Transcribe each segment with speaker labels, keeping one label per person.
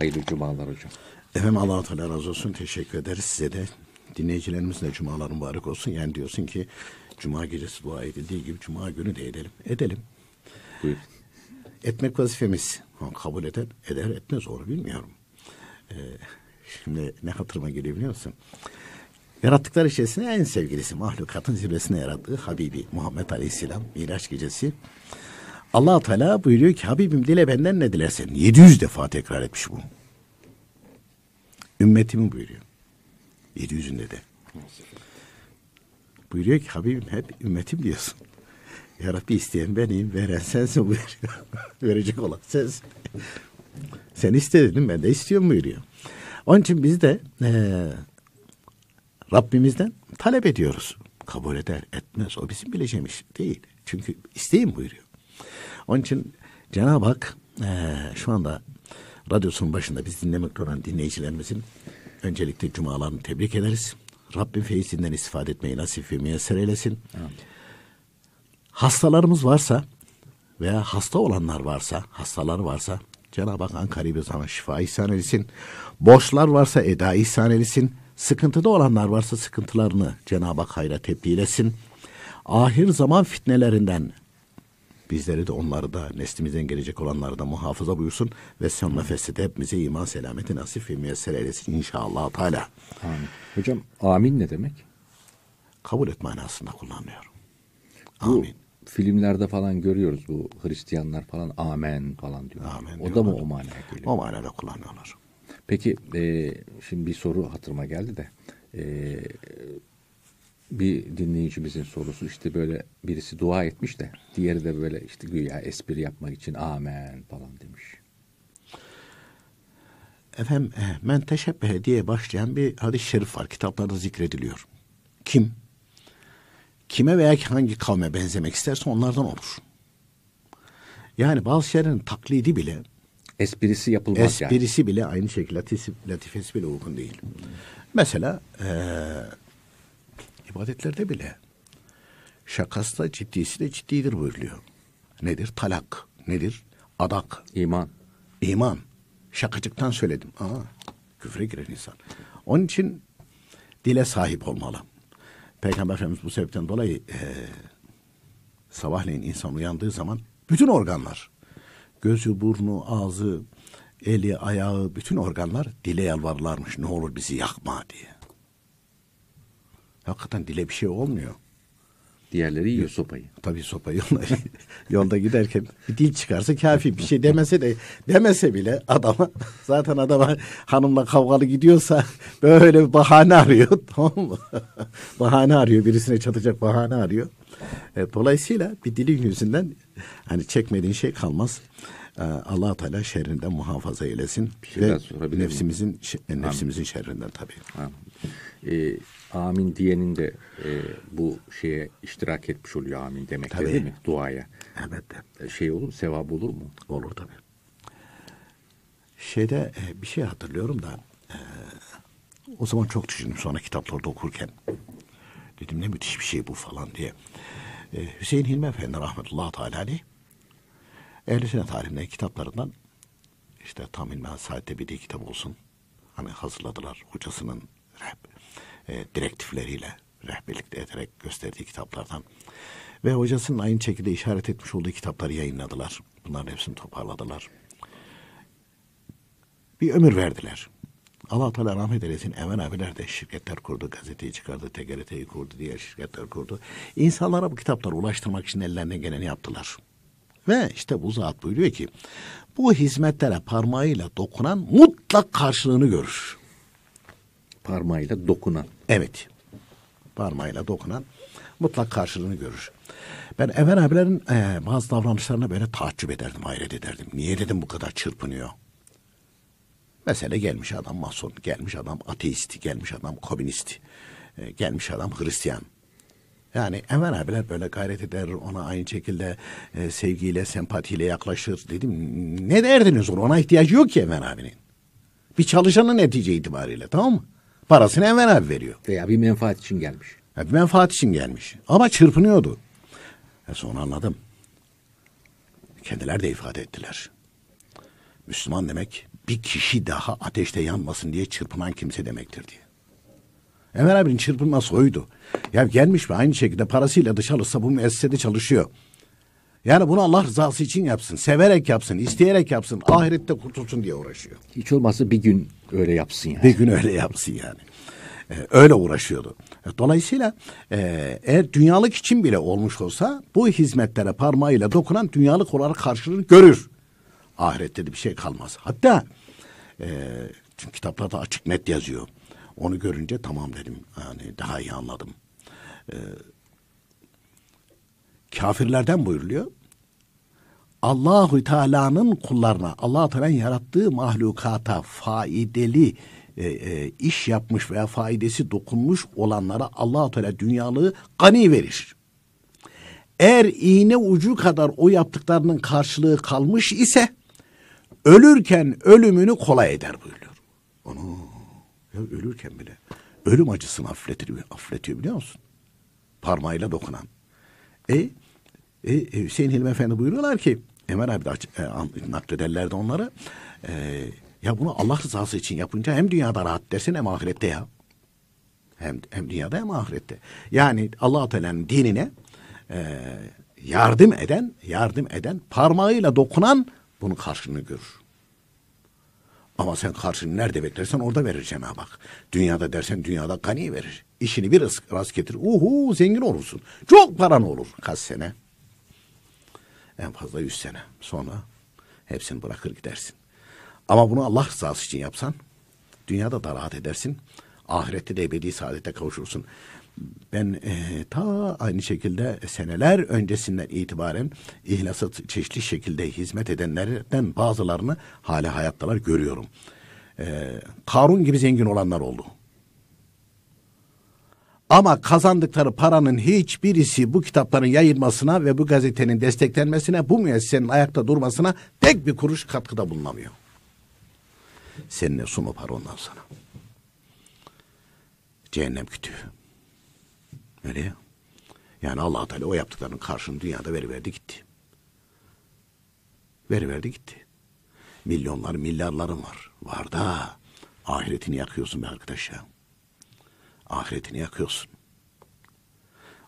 Speaker 1: Hayırlı cumalar hocam. Efendim allah Teala razı olsun. Teşekkür ederiz size de. Dinleyicilerimiz de cumalar mübarek olsun. Yani diyorsun ki cuma gecesi dua edildiği gibi cuma günü de edelim. Edelim. Buyur. Etmek vazifemiz. kabul eder, eder etmez onu bilmiyorum. Ee, şimdi ne hatırıma geliyor biliyor musun? Yarattıkları içerisinde en sevgilisi mahlukatın zirvesine yarattığı Habibi Muhammed Aleyhisselam Miraç gecesi allah Teala buyuruyor ki Habibim dile benden ne dilersen. 700 defa tekrar etmiş bu. Ümmetimi buyuruyor. 700'ünde de. Buyuruyor ki Habibim hep ümmetim diyorsun. Ya Rabbi isteyen benim, veren sensin buyuruyor. Verecek olan sensin. Sen istedin ben de istiyorum buyuruyor. Onun için biz de ee, Rabbimizden talep ediyoruz. Kabul eder etmez o bizim bileceğimiz şey değil. Çünkü isteyin buyuruyor. Onun için Cenab-ı Hak e, şu anda radyosunun başında biz dinlemekte olan dinleyicilerimizin öncelikle cumalarını tebrik ederiz. Rabbim feyizinden istifade etmeyi nasip ve müyesser eylesin. Evet. Hastalarımız varsa veya hasta olanlar varsa, hastalar varsa Cenab-ı Hak Ankara'yı zaman şifa ihsan etsin. Borçlar varsa eda ihsan etsin. Sıkıntıda olanlar varsa sıkıntılarını Cenab-ı Hak hayra tebdil etsin. Ahir zaman fitnelerinden Bizleri de onları da neslimizden gelecek olanları da muhafaza buyursun. Ve son nefesi de hepimize iman selameti nasip ve müyesser eylesin inşallah Teala. Amin. Hocam amin ne demek? Kabul et manasında kullanıyorum. Amin. Bu filmlerde falan görüyoruz bu Hristiyanlar falan amen falan diyor. Amen o da mı o manaya geliyor? O manada kullanıyorlar. Peki e, şimdi bir soru hatırıma geldi de e, bir dinleyicimizin sorusu işte böyle birisi dua etmiş de diğeri de böyle işte güya espri yapmak için amen falan demiş. Efendim men eh, teşebbühe diye başlayan bir hadis-i şerif var. Kitaplarda zikrediliyor. Kim? Kime veya hangi kavme benzemek isterse onlardan olur. Yani bazı şeylerin taklidi bile esprisi yapılmaz esprisi yani. Esprisi bile aynı şekilde latif, latifesi bile uygun değil. Mesela ee, ibadetlerde bile şakası da ciddisi de ciddidir buyuruyor. Nedir? Talak. Nedir? Adak. İman. İman. Şakacıktan söyledim. Aa, küfre giren insan. Onun için dile sahip olmalı. Peygamber Efendimiz bu sebepten dolayı e, sabahleyin insan uyandığı zaman bütün organlar, gözü, burnu, ağzı, eli, ayağı, bütün organlar dile yalvarlarmış. Ne olur bizi yakma diye. Hakikaten dile bir şey olmuyor. Diğerleri yiyor sopayı. Tabii sopayı yolda, yolda giderken bir dil çıkarsa kafi bir şey demese de demese bile adama zaten adama hanımla kavgalı gidiyorsa böyle bir bahane arıyor tamam mı? bahane arıyor birisine çatacak bahane arıyor. E, dolayısıyla bir dilin yüzünden hani çekmediğin şey kalmaz. Ee, Allah Teala şerrinden muhafaza eylesin bir şey ve nefsimizin e, mi? nefsimizin amin. şerrinden tabii. Amin. E, amin diyenin de e, bu şeye iştirak etmiş oluyor amin demek tabii. değil mi? Duaya. Evet. de. E, şey olur, sevap olur mu? Olur tabii. Şeyde e, bir şey hatırlıyorum da e, o zaman çok düşündüm sonra kitaplarda okurken. Dedim ne müthiş bir şey bu falan diye. E, Hüseyin Hilmi Efendi rahmetullahi teala aleyh Ehl-i Sünnet alimleri kitaplarından işte Tamil Mehasait'te bir kitap olsun. Hani hazırladılar hocasının rehb, e, direktifleriyle rehberlikte ederek gösterdiği kitaplardan. Ve hocasının aynı şekilde işaret etmiş olduğu kitapları yayınladılar. Bunların hepsini toparladılar. Bir ömür verdiler. Allah Teala rahmet eylesin. Emen abiler de şirketler kurdu, gazeteyi çıkardı, TGRT'yi kurdu, diğer şirketler kurdu. İnsanlara bu kitapları ulaştırmak için ellerinden geleni yaptılar. Ve işte bu zat buyuruyor ki bu hizmetlere parmağıyla dokunan mutlak karşılığını görür. Parmağıyla dokunan. Evet. Parmağıyla dokunan mutlak karşılığını görür. Ben Ever abilerin e, bazı davranışlarına böyle tahaccüp ederdim, hayret ederdim. Niye dedim bu kadar çırpınıyor? Mesele gelmiş adam mason, gelmiş adam ateisti, gelmiş adam komünist, e, gelmiş adam Hristiyan. Yani Enver abiler böyle gayret eder, ona aynı şekilde e, sevgiyle, sempatiyle yaklaşır dedim. Ne derdiniz olur? Ona ihtiyacı yok ki Enver abinin. Bir çalışanın netice itibariyle tamam mı? Parasını Enver abi veriyor. Veya bir menfaat için gelmiş. Ya bir menfaat için gelmiş. Ama çırpınıyordu. E sonra anladım. Kendiler de ifade ettiler. Müslüman demek bir kişi daha ateşte yanmasın diye çırpınan kimse demektir diye. Ömer abinin çırpınması oydu. Ya gelmiş mi aynı şekilde parasıyla dışarısa bu müessesede çalışıyor. Yani bunu Allah rızası için yapsın. Severek yapsın, isteyerek yapsın. Ahirette kurtulsun diye uğraşıyor. Hiç olmazsa bir gün öyle yapsın yani. Bir gün öyle yapsın yani. Ee, öyle uğraşıyordu. Dolayısıyla e, eğer dünyalık için bile olmuş olsa bu hizmetlere parmağıyla dokunan dünyalık olarak karşılığını görür. Ahirette de bir şey kalmaz. Hatta e, çünkü kitaplarda açık net yazıyor. Onu görünce tamam dedim. Yani daha iyi anladım. Ee, kafirlerden buyuruluyor. Allahu Teala'nın kullarına, Allah Teala'nın yarattığı mahlukata faideli e, e, iş yapmış veya faidesi dokunmuş olanlara Allah Teala dünyalığı gani verir. Eğer iğne ucu kadar o yaptıklarının karşılığı kalmış ise ölürken ölümünü kolay eder buyuruyor. Onu ya ölürken bile. Ölüm acısını affletiyor, affletiyor biliyor musun? Parmağıyla dokunan. E, e, e Hüseyin Hilmi Efendi buyuruyorlar ki Emel abi de e, naklederlerdi onlara. E, ya bunu Allah rızası için yapınca hem dünyada rahat dersin hem ahirette ya. Hem, hem dünyada hem ahirette. Yani Allah Teala'nın dinine e, yardım eden, yardım eden, parmağıyla dokunan bunun karşılığını görür. Ama sen karşını nerede beklersen orada verir Cenab-ı Hak. Dünyada dersen dünyada gani verir. İşini bir rast getir. Uhu zengin olursun. Çok paran olur. Kaç sene? En fazla yüz sene. Sonra hepsini bırakır gidersin. Ama bunu Allah rızası için yapsan dünyada da rahat edersin ahirette de ebedi saadete kavuşursun. Ben e, ta aynı şekilde seneler öncesinden itibaren ihlasa çeşitli şekilde hizmet edenlerden bazılarını hala hayattalar görüyorum. E, Karun gibi zengin olanlar oldu. Ama kazandıkları paranın hiçbirisi bu kitapların yayılmasına ve bu gazetenin desteklenmesine, bu müessesenin ayakta durmasına tek bir kuruş katkıda bulunamıyor. Seninle sunu para ondan sana. Cehennem kütüğü. Öyle ya. Yani allah Teala o yaptıklarının karşılığını dünyada veriverdi gitti. Veriverdi gitti. Milyonlar, milyarların var. Var da ahiretini yakıyorsun be arkadaş ya. Ahiretini yakıyorsun.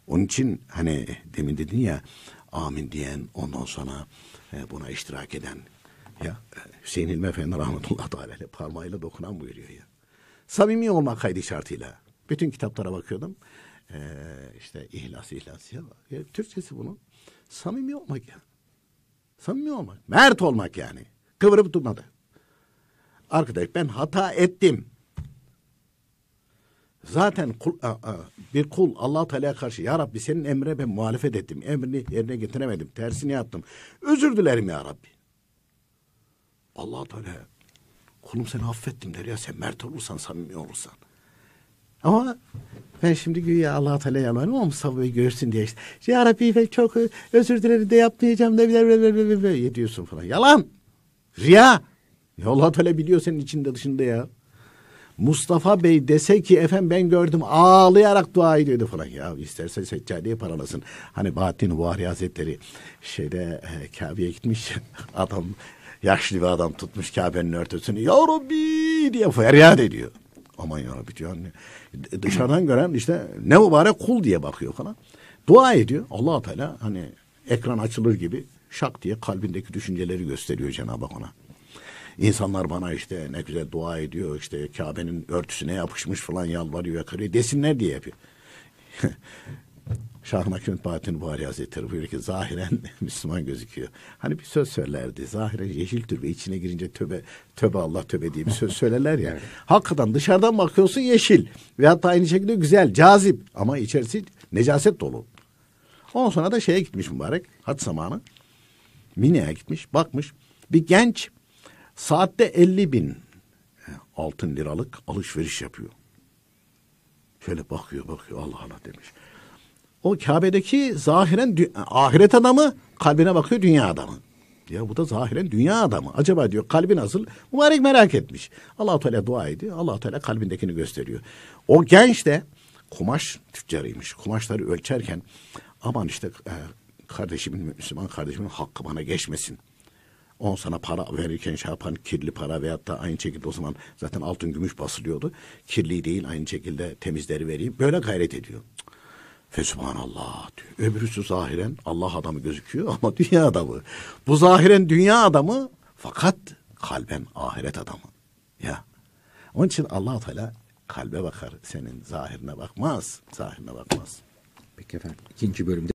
Speaker 1: Onun için hani demin dedin ya amin diyen ondan sonra e, buna iştirak eden ya e, Hüseyin Hilmi Efendi rahmetullahi teala parmağıyla dokunan buyuruyor ya. Samimi olmak kaydı şartıyla. Bütün kitaplara bakıyordum. Ee, işte ihlas ihlas ya. ya. E, Türkçesi bunun samimi olmak ya. Samimi olmak. Mert olmak yani. Kıvırıp durmadı. Arkadaş ben hata ettim. Zaten kul, a, a, bir kul Allah Teala'ya karşı ya Rabbi senin emre ben muhalefet ettim. Emrini yerine getiremedim. Tersini yaptım. Özür dilerim ya Rabbi. Allah Teala kulum seni affettim der ya sen mert olursan samimi olursan. Ama ben şimdi güya Allah-u Teala'ya yalvarıyorum ama Mustafa Bey görsün diye işte. Ya Rabbi ben çok özür dilerim de yapmayacağım da bile bile bile bile diyorsun falan. Yalan. Riya. Ya allah Teala biliyor senin içinde dışında ya. Mustafa Bey dese ki efendim ben gördüm ağlayarak dua ediyordu falan. Ya isterse seccadeye paralasın. Hani Bahattin Buhari Hazretleri şeyde e, Kabe'ye gitmiş adam yaşlı bir adam tutmuş Kabe'nin örtüsünü. Ya Rabbi diye feryat ediyor. Aman yarabbi diyor hani Dışarıdan gören işte ne mübarek kul diye bakıyor falan. Dua ediyor. allah Teala hani ekran açılır gibi şak diye kalbindeki düşünceleri gösteriyor Cenab-ı Hak ona. İnsanlar bana işte ne güzel dua ediyor işte Kabe'nin örtüsüne yapışmış falan yalvarıyor yakarıyor desinler diye yapıyor. Şahnakönt Bahattin Buhari Hazretleri buyuruyor ki zahiren Müslüman gözüküyor. Hani bir söz söylerdi. Zahiren yeşildir ve içine girince töbe, töbe Allah töbe diye bir söz söylerler ya. evet. Hakikaten dışarıdan bakıyorsun yeşil. Ve hatta aynı şekilde güzel, cazip. Ama içerisi necaset dolu. Ondan sonra da şeye gitmiş mübarek. Haç zamanı. Mine'ye gitmiş. Bakmış. Bir genç saatte elli bin e, altın liralık alışveriş yapıyor. Şöyle bakıyor bakıyor Allah Allah demiş. O Kabe'deki zahiren ahiret adamı kalbine bakıyor dünya adamı. Ya bu da zahiren dünya adamı. Acaba diyor kalbi nasıl? Mübarek merak etmiş. allah Teala dua ediyor. allah Teala kalbindekini gösteriyor. O genç de kumaş tüccarıymış. Kumaşları ölçerken aman işte e, kardeşimin, Müslüman kardeşimin hakkı bana geçmesin. On sana para verirken şey yapan kirli para veyahut da aynı şekilde o zaman zaten altın gümüş basılıyordu. Kirli değil aynı şekilde temizleri vereyim. Böyle gayret ediyor. Fesubhanallah diyor. Öbürüsü zahiren Allah adamı gözüküyor ama dünya adamı. Bu zahiren dünya adamı fakat kalben ahiret adamı. Ya. Onun için allah Teala kalbe bakar. Senin zahirine bakmaz. Zahirine bakmaz. Peki efendim. ikinci bölümde